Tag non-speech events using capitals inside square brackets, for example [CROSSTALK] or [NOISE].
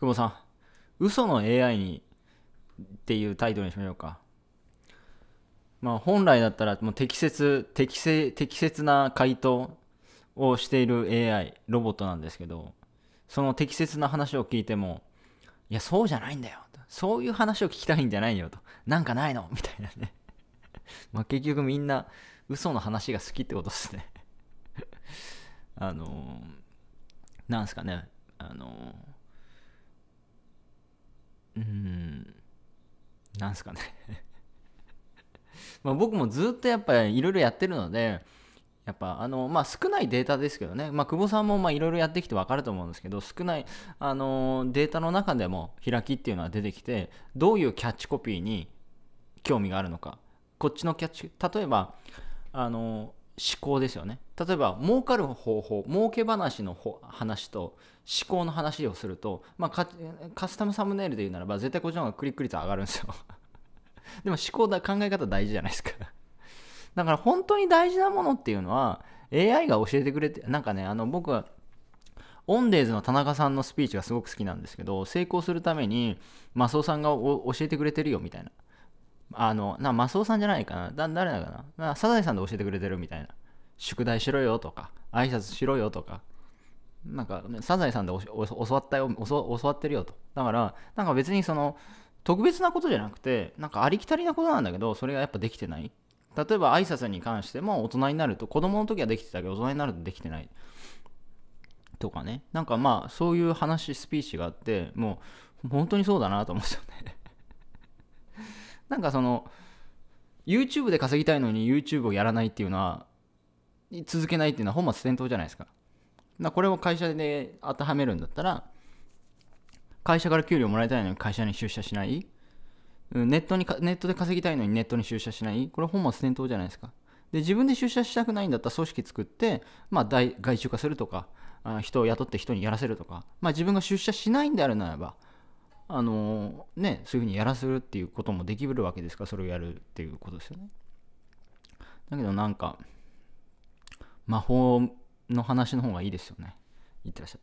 久保さん、嘘の AI にっていうタイトルにしましょうか。まあ、本来だったらもう適切適正適切な回答をしている AI ロボットなんですけどその適切な話を聞いてもいやそうじゃないんだよそういう話を聞きたいんじゃないよとなんかないのみたいなね [LAUGHS] まあ結局みんな嘘の話が好きってことですねあのー、なんすかねあのーなんすかね [LAUGHS] ま僕もずっとやっぱりいろいろやってるので、やっぱあの、まあ、少ないデータですけどね、まあ、久保さんもいろいろやってきて分かると思うんですけど、少ないあのデータの中でも開きっていうのは出てきて、どういうキャッチコピーに興味があるのか、こっちのキャッチ、例えば、あの思考ですよね例えば儲かる方法儲け話の話と思考の話をすると、まあ、カスタムサムネイルで言うならば絶対こっちの方がクリック率上がるんですよ [LAUGHS] でも思考だ、考え方大事じゃないですか。[LAUGHS] だから本当に大事なものっていうのは AI が教えてくれて、なんかね、あの僕はオンデーズの田中さんのスピーチがすごく好きなんですけど、成功するためにマスオさんが教えてくれてるよみたいな。あの、な、マスオさんじゃないかな。だ誰だかな。なサザエさんで教えてくれてるみたいな。宿題しろよとか、挨拶しろよとか、なんか、ね、サザエさんで教わったよ教わってるよと。だから、なんか別にその、特別なことじゃなくてなんかありきたりなことなんだけどそれがやっぱできてない例えば挨拶に関しても大人になると子供の時はできてたけど大人になるとできてないとかねなんかまあそういう話スピーチがあってもう本当にそうだなと思うんですよねなんかその YouTube で稼ぎたいのに YouTube をやらないっていうのは続けないっていうのは本末転倒じゃないですかだこれを会社で当てはめるんだったら会社から給料もらいたいのに会社に出社しない、ネットにネットで稼ぎたいのにネットに出社しないこれ本末転倒じゃないですかで自分で出社したくないんだったら組織作って、まあ、外注化するとかあ人を雇って人にやらせるとか、まあ、自分が出社しないんであるならばあのー、ね、そういうふうにやらせるっていうこともできるわけですからそれをやるっていうことですよねだけどなんか魔法の話の方がいいですよねいってらっしゃい